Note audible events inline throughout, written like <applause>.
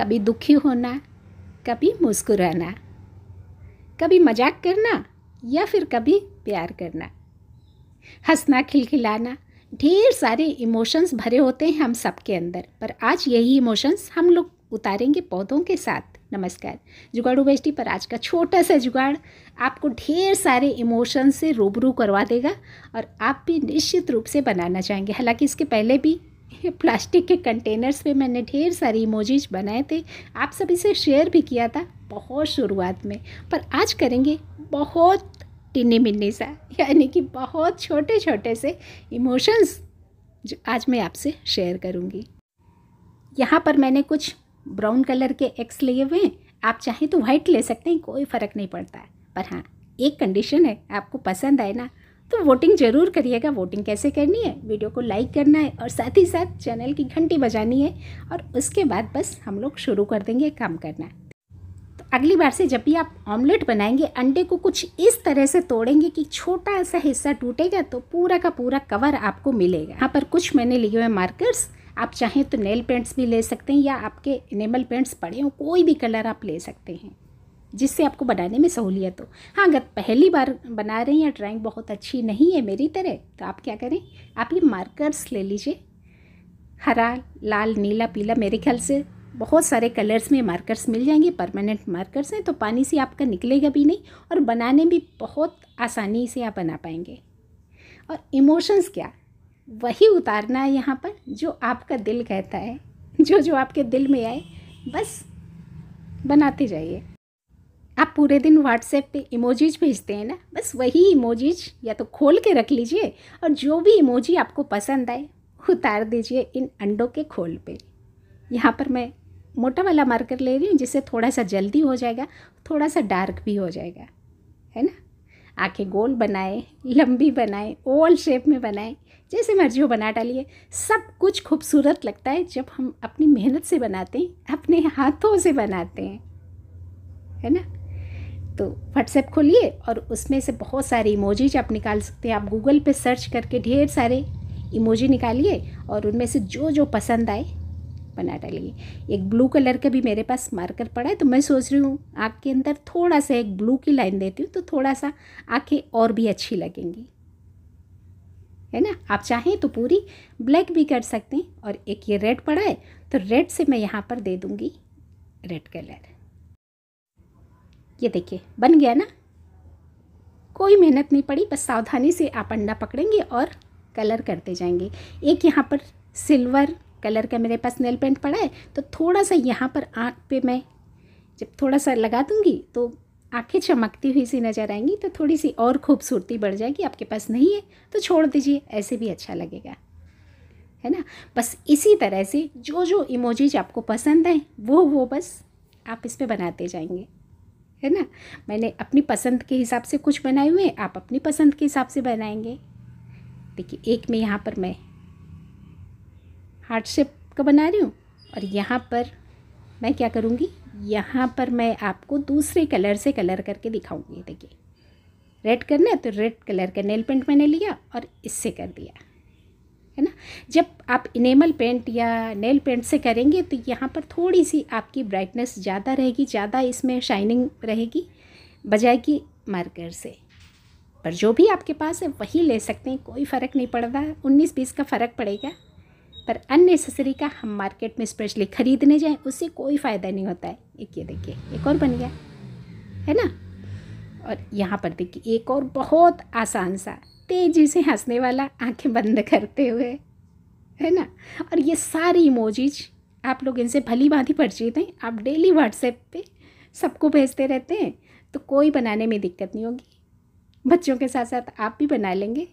कभी दुखी होना कभी मुस्कुराना कभी मजाक करना या फिर कभी प्यार करना हंसना खिलखिलाना ढेर सारे इमोशंस भरे होते हैं हम सबके अंदर पर आज यही इमोशंस हम लोग उतारेंगे पौधों के साथ नमस्कार जुगाड़ू बेष्टी पर आज का छोटा सा जुगाड़ आपको ढेर सारे इमोशंस से रूबरू करवा देगा और आप भी निश्चित रूप से बनाना चाहेंगे हालांकि इसके पहले भी प्लास्टिक के कंटेनर्स पे मैंने ढेर सारी इमोजीज बनाए थे आप सभी से शेयर भी किया था बहुत शुरुआत में पर आज करेंगे बहुत टिन्नी मिन्नी सा यानी कि बहुत छोटे छोटे से इमोशंस जो आज मैं आपसे शेयर करूँगी यहाँ पर मैंने कुछ ब्राउन कलर के एक्स लिए हुए हैं आप चाहें तो वाइट ले सकते हैं कोई फ़र्क नहीं पड़ता है पर हाँ एक कंडीशन है आपको पसंद आए ना तो वोटिंग ज़रूर करिएगा वोटिंग कैसे करनी है वीडियो को लाइक करना है और साथ ही साथ चैनल की घंटी बजानी है और उसके बाद बस हम लोग शुरू कर देंगे काम करना तो अगली बार से जब भी आप ऑमलेट बनाएंगे अंडे को कुछ इस तरह से तोड़ेंगे कि छोटा सा हिस्सा टूटेगा तो पूरा का पूरा कवर आपको मिलेगा यहाँ पर कुछ मैंने लिए हुए मार्कर्स आप चाहें तो नेल पेंट्स भी ले सकते हैं या आपके इनेमल पेंट्स पड़े हों कोई भी कलर आप ले सकते हैं जिससे आपको बनाने में सहूलियत हो हाँ अगर पहली बार बना रहे हैं या ड्राइंग बहुत अच्छी नहीं है मेरी तरह तो आप क्या करें आप ये मार्कर्स ले लीजिए हरा लाल नीला पीला मेरे ख्याल से बहुत सारे कलर्स में मार्कर्स मिल जाएंगे परमानेंट मार्कर्स हैं तो पानी से आपका निकलेगा भी नहीं और बनाने भी बहुत आसानी से आप बना पाएंगे और इमोशंस क्या वही उतारना है यहाँ पर जो आपका दिल कहता है जो जो आपके दिल में आए बस बनाते जाइए आप पूरे दिन व्हाट्सएप पे इमोजीज भेजते हैं ना बस वही इमोजीज या तो खोल के रख लीजिए और जो भी इमोजी आपको पसंद आए उतार दीजिए इन अंडों के खोल पे यहाँ पर मैं मोटा वाला मार्कर ले रही हूँ जिससे थोड़ा सा जल्दी हो जाएगा थोड़ा सा डार्क भी हो जाएगा है ना आंखें गोल बनाए लंबी बनाए ओवल शेप में बनाए जैसे मर्जी हो बना डालिए सब कुछ खूबसूरत लगता है जब हम अपनी मेहनत से बनाते हैं अपने हाथों से बनाते हैं है ना तो व्हाट्सएप खोलिए और उसमें से बहुत सारे इमोजीज आप निकाल सकते हैं आप गूगल पे सर्च करके ढेर सारे इमोजी निकालिए और उनमें से जो जो पसंद आए बना डालिए एक ब्लू कलर का भी मेरे पास मार्कर पड़ा है तो मैं सोच रही हूँ आँख के अंदर थोड़ा सा एक ब्लू की लाइन देती हूँ तो थोड़ा सा आँखें और भी अच्छी लगेंगी है ना आप चाहें तो पूरी ब्लैक भी कर सकते हैं और एक ये रेड पड़ा है तो रेड से मैं यहाँ पर दे दूँगी रेड कलर ये देखिए बन गया ना कोई मेहनत नहीं पड़ी बस सावधानी से आप अंडा पकड़ेंगे और कलर करते जाएंगे एक यहाँ पर सिल्वर कलर का मेरे पास नेल पेंट पड़ा है तो थोड़ा सा यहाँ पर आँख पे मैं जब थोड़ा सा लगा दूँगी तो आँखें चमकती हुई सी नज़र आएंगी तो थोड़ी सी और खूबसूरती बढ़ जाएगी आपके पास नहीं है तो छोड़ दीजिए ऐसे भी अच्छा लगेगा है ना बस इसी तरह से जो जो इमोजीज आपको पसंद हैं वो वो बस आप इस पर बनाते जाएंगे है ना मैंने अपनी पसंद के हिसाब से कुछ बनाए हुए हैं आप अपनी पसंद के हिसाब से बनाएंगे देखिए एक में यहाँ पर मैं हार्ट शेप का बना रही हूँ और यहाँ पर मैं क्या करूँगी यहाँ पर मैं आपको दूसरे कलर से कलर करके दिखाऊँगी देखिए रेड करना है तो रेड कलर का नेल पेंट मैंने लिया और इससे कर दिया है ना जब आप इनेमल पेंट या नेल पेंट से करेंगे तो यहाँ पर थोड़ी सी आपकी ब्राइटनेस ज़्यादा रहेगी ज़्यादा इसमें शाइनिंग रहेगी बजाय कि मार्कर से पर जो भी आपके पास है वही ले सकते हैं कोई फ़र्क नहीं पड़ रहा उन्नीस बीस का फ़र्क पड़ेगा पर अननेसेसरी का हम मार्केट में स्पेशली ख़रीदने जाएं उससे कोई फ़ायदा नहीं होता है एक ये देखिए एक और बन गया है ना और यहाँ पर देखिए एक और बहुत आसान सा तेज़ी से हंसने वाला आंखें बंद करते हुए है ना और ये सारी इमोजीज आप लोग इनसे भली ही परिचित हैं आप डेली व्हाट्सएप पे सबको भेजते रहते हैं तो कोई बनाने में दिक्कत नहीं होगी बच्चों के साथ साथ आप भी बना लेंगे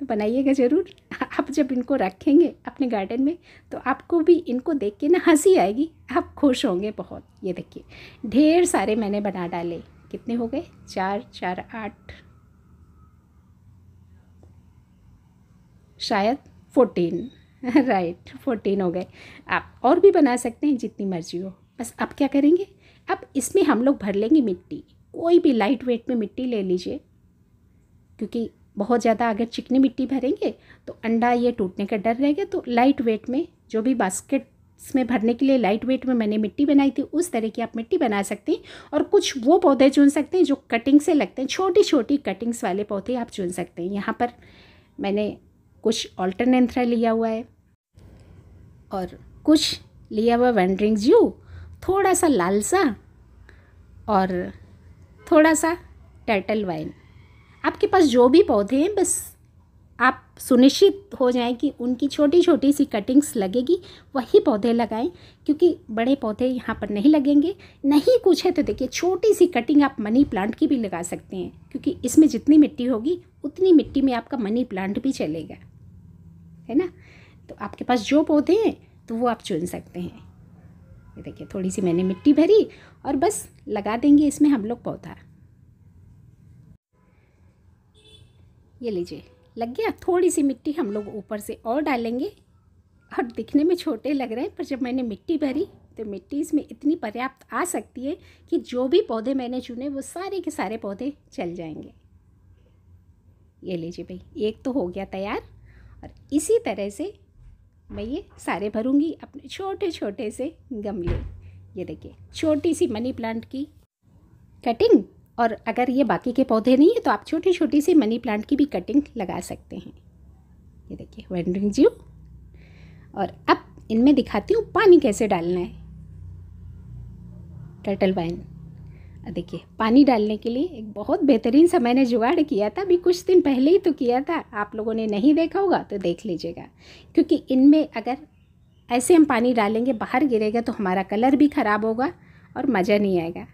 तो बनाइएगा ज़रूर आप जब इनको रखेंगे अपने गार्डन में तो आपको भी इनको देख के ना हंसी आएगी आप खुश होंगे बहुत ये देखिए ढेर सारे मैंने बना डाले कितने हो गए चार चार आठ शायद फोर्टीन राइट फोर्टीन हो गए आप और भी बना सकते हैं जितनी मर्जी हो बस अब क्या करेंगे अब इसमें हम लोग भर लेंगे मिट्टी कोई भी लाइट वेट में मिट्टी ले लीजिए क्योंकि बहुत ज़्यादा अगर चिकनी मिट्टी भरेंगे तो अंडा ये टूटने का डर रहेगा तो लाइट वेट में जो भी बास्केट इसमें भरने के लिए लाइट वेट में मैंने मिट्टी बनाई थी उस तरह की आप मिट्टी बना सकते हैं और कुछ वो पौधे चुन सकते हैं जो कटिंग से लगते हैं छोटी छोटी कटिंग्स वाले पौधे आप चुन सकते हैं यहाँ पर मैंने कुछ ऑल्टरनेंथ्रा लिया हुआ है और कुछ लिया हुआ वेंड्रिंग जू थोड़ा सा लालसा और थोड़ा सा टर्टल वाइन आपके पास जो भी पौधे हैं बस आप सुनिश्चित हो जाएं कि उनकी छोटी छोटी सी कटिंग्स लगेगी वही पौधे लगाएं क्योंकि बड़े पौधे यहाँ पर नहीं लगेंगे नहीं कुछ है तो देखिए छोटी सी कटिंग आप मनी प्लांट की भी लगा सकते हैं क्योंकि इसमें जितनी मिट्टी होगी उतनी मिट्टी में आपका मनी प्लांट भी चलेगा है ना तो आपके पास जो पौधे हैं तो वो आप चुन सकते हैं ये देखिए थोड़ी सी मैंने मिट्टी भरी और बस लगा देंगे इसमें हम लोग पौधा ये लीजिए लग गया थोड़ी सी मिट्टी हम लोग ऊपर से और डालेंगे और दिखने में छोटे लग रहे हैं पर जब मैंने मिट्टी भरी तो मिट्टी इसमें इतनी पर्याप्त आ सकती है कि जो भी पौधे मैंने चुने वो सारे के सारे पौधे चल जाएंगे ये लीजिए भाई एक तो हो गया तैयार और इसी तरह से मैं ये सारे भरूंगी अपने छोटे छोटे से गमले ये देखिए छोटी सी मनी प्लांट की कटिंग और अगर ये बाकी के पौधे नहीं है तो आप छोटी छोटी सी मनी प्लांट की भी कटिंग लगा सकते हैं ये देखिए वेंडरिंग जीव और अब इनमें दिखाती हूँ पानी कैसे डालना है टर्टल वाइन देखिए पानी डालने के लिए एक बहुत बेहतरीन सा मैंने जुगाड़ किया था अभी कुछ दिन पहले ही तो किया था आप लोगों ने नहीं देखा होगा तो देख लीजिएगा क्योंकि इनमें अगर ऐसे हम पानी डालेंगे बाहर गिरेगा तो हमारा कलर भी ख़राब होगा और मज़ा नहीं आएगा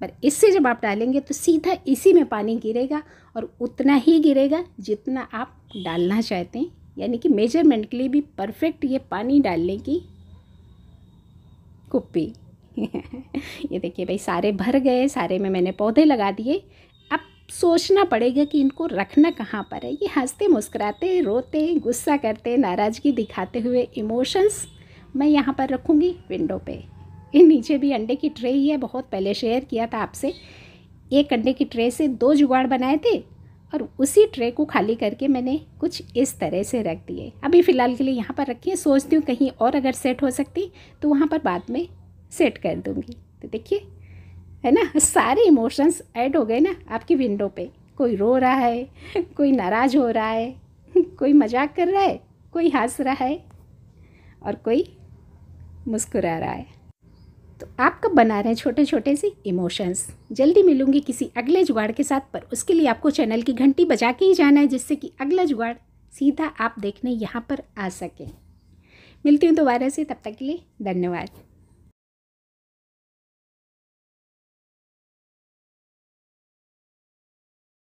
पर इससे जब आप डालेंगे तो सीधा इसी में पानी गिरेगा और उतना ही गिरेगा जितना आप डालना चाहते हैं यानी कि मेजरमेंट के लिए भी परफेक्ट ये पानी डालने की कुप्पी <laughs> ये देखिए भाई सारे भर गए सारे में मैंने पौधे लगा दिए अब सोचना पड़ेगा कि इनको रखना कहाँ पर है ये हंसते मुस्कुराते रोते गुस्सा करते नाराज़गी दिखाते हुए इमोशंस मैं यहाँ पर रखूँगी विंडो पे ये नीचे भी अंडे की ट्रे ही है बहुत पहले शेयर किया था आपसे एक अंडे की ट्रे से दो जुगाड़ बनाए थे और उसी ट्रे को खाली करके मैंने कुछ इस तरह से रख दिए अभी फ़िलहाल के लिए यहाँ पर रखिए सोचती हूँ कहीं और अगर सेट हो सकती तो वहाँ पर बाद में सेट कर दूँगी तो देखिए है ना सारे इमोशंस ऐड हो गए ना आपकी विंडो पे कोई रो रहा है कोई नाराज़ हो रहा है कोई मजाक कर रहा है कोई हंस रहा है और कोई मुस्कुरा रहा है तो आप कब बना रहे हैं छोटे छोटे से इमोशंस जल्दी मिलूंगी किसी अगले जुगाड़ के साथ पर उसके लिए आपको चैनल की घंटी बजा के ही जाना है जिससे कि अगला जुगाड़ सीधा आप देखने यहाँ पर आ सकें मिलती हूँ दोबारा से तब तक के लिए धन्यवाद